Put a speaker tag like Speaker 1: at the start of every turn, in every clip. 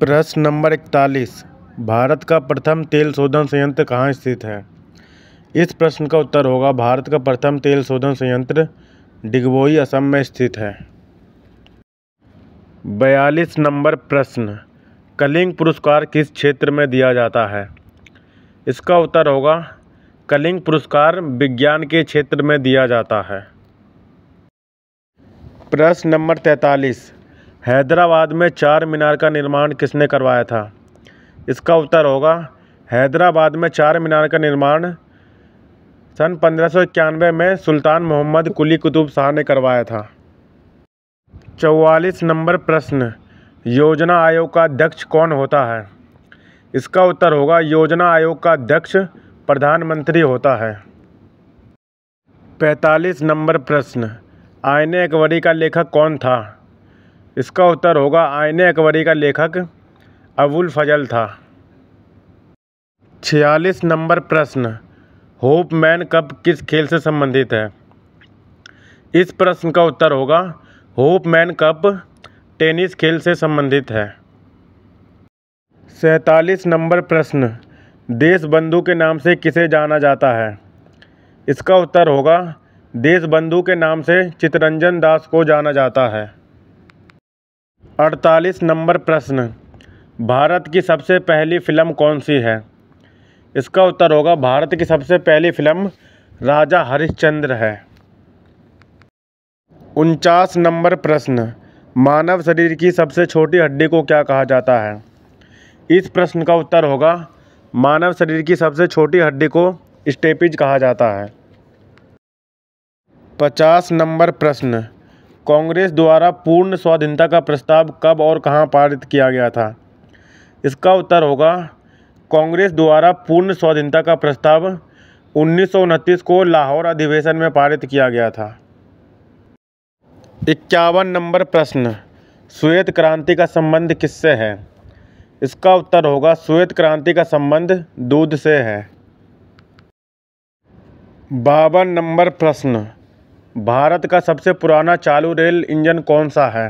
Speaker 1: प्रश्न नंबर इकतालीस भारत का प्रथम तेल शोधन संयंत्र कहाँ स्थित है इस प्रश्न का उत्तर होगा भारत का प्रथम तेल शोधन संयंत्र डिगबोई असम में स्थित है बयालीस नंबर प्रश्न कलिंग पुरस्कार किस क्षेत्र में दिया जाता है इसका उत्तर होगा कलिंग पुरस्कार विज्ञान के क्षेत्र में दिया जाता है प्रश्न नंबर तैंतालीस हैदराबाद में चार मीनार का निर्माण किसने करवाया था इसका उत्तर होगा हैदराबाद में चार मीनार का निर्माण सन पंद्रह में सुल्तान मोहम्मद कुली कुतुब शाह ने करवाया था चौवालीस नंबर प्रश्न योजना आयोग का अध्यक्ष कौन होता है इसका उत्तर होगा योजना आयोग का अध्यक्ष प्रधानमंत्री होता है पैंतालीस नंबर प्रश्न आईने अकबरी का लेखक कौन था इसका उत्तर होगा आयन अकबरी का लेखक अबुल फजल था छियालीस नंबर प्रश्न होप मैन कप किस खेल से संबंधित है इस प्रश्न का उत्तर होगा होप मैन कप टेनिस खेल से संबंधित है सैतालीस नंबर प्रश्न देश बंधु के नाम से किसे जाना जाता है इसका उत्तर होगा देश बंधु के नाम से चितरंजन दास को जाना जाता है अड़तालीस नंबर प्रश्न भारत की सबसे पहली फ़िल्म कौन सी है इसका उत्तर होगा भारत की सबसे पहली फ़िल्म राजा हरिश्चंद्र है उनचास नंबर प्रश्न मानव शरीर की सबसे छोटी हड्डी को क्या कहा जाता है इस प्रश्न का उत्तर होगा मानव शरीर की सबसे छोटी हड्डी को स्टेपिज कहा जाता है पचास नंबर प्रश्न कांग्रेस द्वारा पूर्ण स्वाधीनता का प्रस्ताव कब और कहां पारित किया गया था इसका उत्तर होगा कांग्रेस द्वारा पूर्ण स्वाधीनता का प्रस्ताव उन्नीस को लाहौर अधिवेशन में पारित किया गया था इक्यावन नंबर प्रश्न श्वेत क्रांति का संबंध किससे है इसका उत्तर होगा श्वेत क्रांति का संबंध दूध से है बावन नंबर प्रश्न भारत का सबसे पुराना चालू रेल इंजन कौन सा है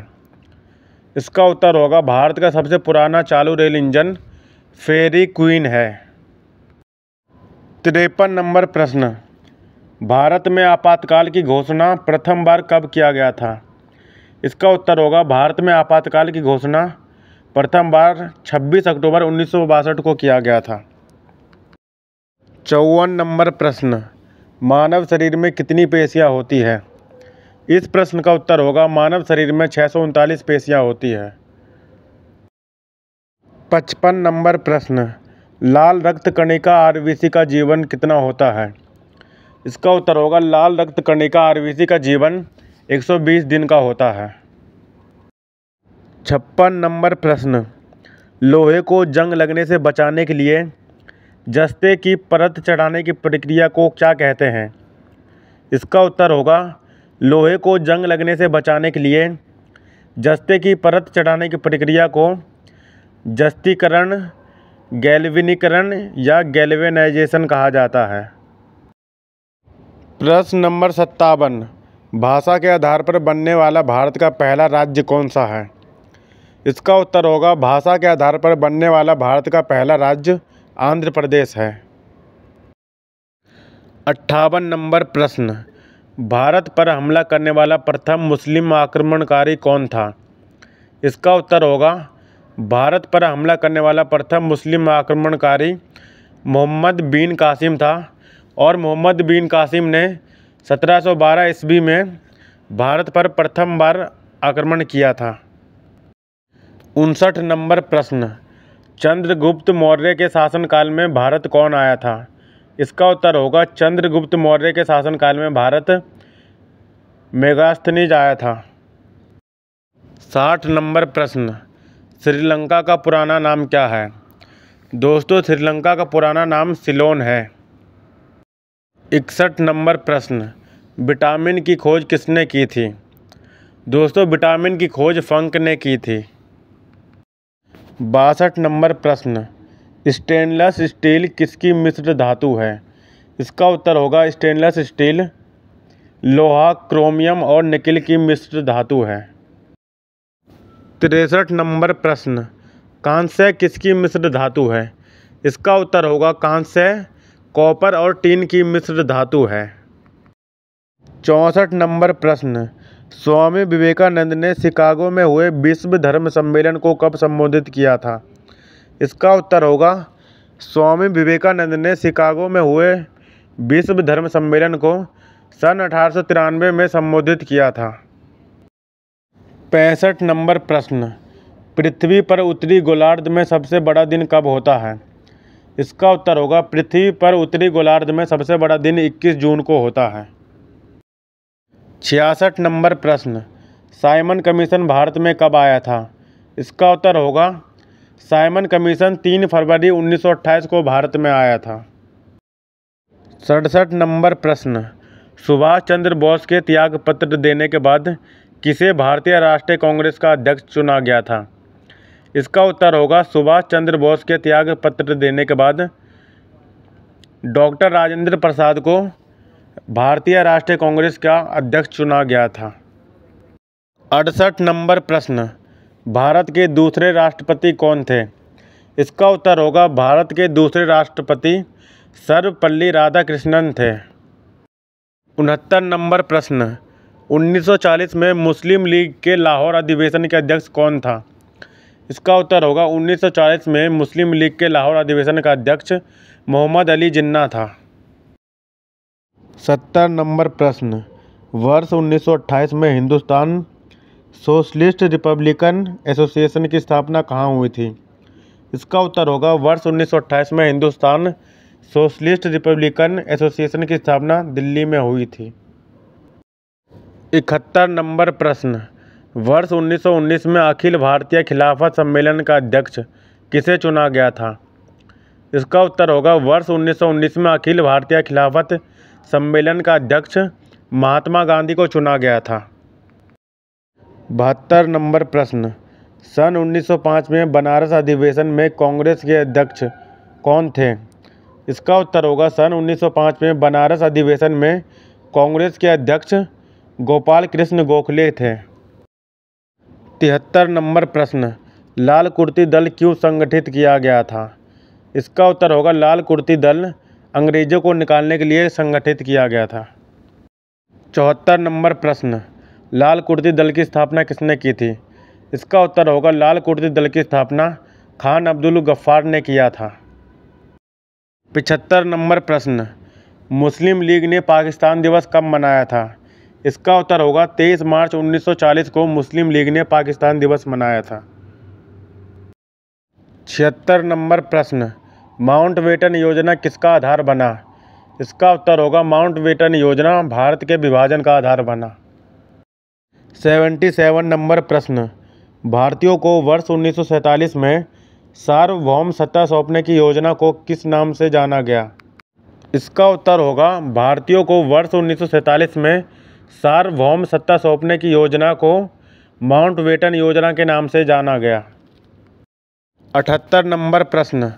Speaker 1: इसका उत्तर होगा भारत का सबसे पुराना चालू रेल इंजन फेरी क्वीन है तिरपन नंबर प्रश्न भारत में आपातकाल की घोषणा प्रथम बार कब किया गया था इसका उत्तर होगा भारत में आपातकाल की घोषणा प्रथम बार 26 अक्टूबर उन्नीस को किया गया था चौवन नंबर प्रश्न मानव शरीर में कितनी पेशियाँ होती हैं इस प्रश्न का उत्तर होगा मानव शरीर में छः सौ उनतालीस पेशियाँ होती है पचपन नंबर प्रश्न लाल रक्त कणिका आरबीसी का जीवन कितना होता है इसका उत्तर होगा लाल रक्त कणिका आरबीसी का जीवन 120 दिन का होता है छप्पन नंबर प्रश्न लोहे को जंग लगने से बचाने के लिए जस्ते की परत चढ़ाने की प्रक्रिया को क्या कहते हैं इसका उत्तर होगा लोहे को जंग लगने से बचाने के लिए जस्ते की परत चढ़ाने की प्रक्रिया को जस्तीकरण गैल्विनीकरण या गैल्वेनाइजेशन कहा जाता है प्रश्न नंबर सत्तावन भाषा के आधार पर बनने वाला भारत का पहला राज्य कौन सा है इसका उत्तर होगा भाषा के आधार पर बनने वाला भारत का पहला राज्य आंध्र प्रदेश है अट्ठावन नंबर प्रश्न भारत पर हमला करने वाला प्रथम मुस्लिम आक्रमणकारी कौन था इसका उत्तर होगा भारत पर हमला करने वाला प्रथम मुस्लिम आक्रमणकारी मोहम्मद बिन कासिम था और मोहम्मद बिन कासिम ने 1712 ईस्वी में भारत पर प्रथम बार आक्रमण किया था उनसठ नंबर प्रश्न चंद्रगुप्त मौर्य के शासनकाल में भारत कौन आया था इसका उत्तर होगा चंद्रगुप्त मौर्य के शासनकाल में भारत मेगास्थनीज आया था साठ नंबर प्रश्न श्रीलंका का पुराना नाम क्या है दोस्तों श्रीलंका का पुराना नाम सिलोन है इकसठ नंबर प्रश्न विटामिन की खोज किसने की थी दोस्तों विटामिन की खोज फंक ने की थी बासठ नंबर प्रश्न स्टेनलेस स्टील किसकी मिश्र धातु है इसका उत्तर होगा स्टेनलेस स्टील लोहा क्रोमियम और निकिल की मिश्र धातु है तिरसठ नंबर प्रश्न कांस्य किसकी मिश्र धातु है इसका उत्तर होगा कांस्य कॉपर और टीन की मिश्र धातु है चौंसठ नंबर प्रश्न स्वामी विवेकानंद ने शिकागो में हुए विश्व धर्म सम्मेलन को कब संबोधित किया था इसका उत्तर होगा स्वामी विवेकानंद ने शिकागो में हुए विश्व धर्म सम्मेलन को सन अठारह में संबोधित किया था पैंसठ नंबर प्रश्न पृथ्वी पर उत्तरी गोलार्ध में सबसे बड़ा दिन कब होता है इसका उत्तर होगा पृथ्वी पर उत्तरी गोलार्ध में सबसे बड़ा दिन 21 जून को होता है छियासठ नंबर प्रश्न साइमन कमीशन भारत में कब आया था इसका उत्तर होगा साइमन कमीशन तीन फरवरी 1928 को भारत में आया था सड़सठ नंबर प्रश्न सुभाष चंद्र बोस के त्यागपत्र देने के बाद किसे भारतीय राष्ट्रीय कांग्रेस का अध्यक्ष चुना गया था इसका उत्तर होगा सुभाष चंद्र बोस के त्यागपत्र देने के बाद डॉक्टर राजेंद्र प्रसाद को भारतीय राष्ट्रीय कांग्रेस का अध्यक्ष चुना गया था अड़सठ नंबर प्रश्न भारत के दूसरे राष्ट्रपति कौन थे इसका उत्तर होगा भारत के दूसरे राष्ट्रपति सर्वपल्ली राधाकृष्णन थे उनहत्तर नंबर प्रश्न 1940 में मुस्लिम लीग के लाहौर अधिवेशन के अध्यक्ष कौन था इसका उत्तर होगा 1940 में मुस्लिम लीग के लाहौर अधिवेशन का अध्यक्ष मोहम्मद अली जिन्ना था सत्तर नंबर प्रश्न वर्ष 1928 में हिंदुस्तान सोशलिस्ट रिपब्लिकन एसोसिएशन की स्थापना कहाँ हुई थी इसका उत्तर होगा वर्ष 1928 में हिंदुस्तान सोशलिस्ट रिपब्लिकन एसोसिएशन की स्थापना दिल्ली में हुई थी इकहत्तर नंबर प्रश्न वर्ष 1919 में अखिल भारतीय खिलाफत सम्मेलन का अध्यक्ष किसे चुना गया था इसका उत्तर होगा वर्ष 1919 में अखिल भारतीय खिलाफत सम्मेलन का अध्यक्ष महात्मा गांधी को चुना गया था बहत्तर नंबर प्रश्न सन 1905 में बनारस अधिवेशन में कांग्रेस के अध्यक्ष कौन थे इसका उत्तर होगा सन 1905 में बनारस अधिवेशन में कांग्रेस के अध्यक्ष गोपाल कृष्ण गोखले थे तिहत्तर नंबर प्रश्न लाल कुर्ती दल क्यों संगठित किया गया था इसका उत्तर होगा लाल कुर्ती दल अंग्रेज़ों को निकालने के लिए संगठित किया गया था चौहत्तर नंबर प्रश्न लाल कुर्ती दल की स्थापना किसने की थी इसका उत्तर होगा लाल कुर्ती दल की स्थापना खान अब्दुल गफ्फार ने किया था पिछहत्तर नंबर प्रश्न मुस्लिम लीग ने पाकिस्तान दिवस कब मनाया था इसका उत्तर होगा 23 मार्च 1940 को मुस्लिम लीग ने पाकिस्तान दिवस मनाया था छिहत्तर नंबर प्रश्न माउंट वेटन योजना किसका आधार बना इसका उत्तर होगा माउंट वेटन योजना भारत के विभाजन का आधार बना सेवेंटी सेवन नंबर प्रश्न भारतीयों को वर्ष 1947 में सार्वभौम सत्ता सौंपने की योजना को किस नाम से जाना गया इसका उत्तर होगा भारतीयों को वर्ष 1947 में सार्वभौम सत्ता सौंपने की योजना को माउंट वेटन योजना के नाम से जाना गया अठहत्तर नंबर प्रश्न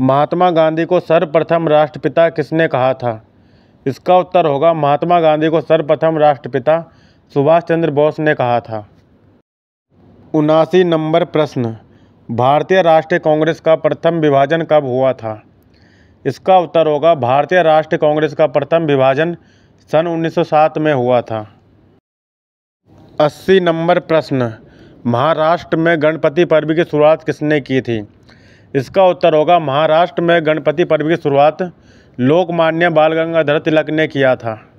Speaker 1: महात्मा गांधी को सर्वप्रथम राष्ट्रपिता किसने कहा था इसका उत्तर होगा महात्मा गांधी को सर्वप्रथम राष्ट्रपिता सुभाष चंद्र बोस ने कहा था उनासी नंबर प्रश्न भारतीय राष्ट्रीय कांग्रेस का प्रथम विभाजन कब हुआ था इसका उत्तर होगा भारतीय राष्ट्रीय कांग्रेस का प्रथम विभाजन सन 1907 में हुआ था 80 नंबर प्रश्न महाराष्ट्र में गणपति पर्व की शुरुआत किसने की थी इसका उत्तर होगा महाराष्ट्र में गणपति पर्व की शुरुआत लोकमान्य बाल गंगाधर तिलक ने किया था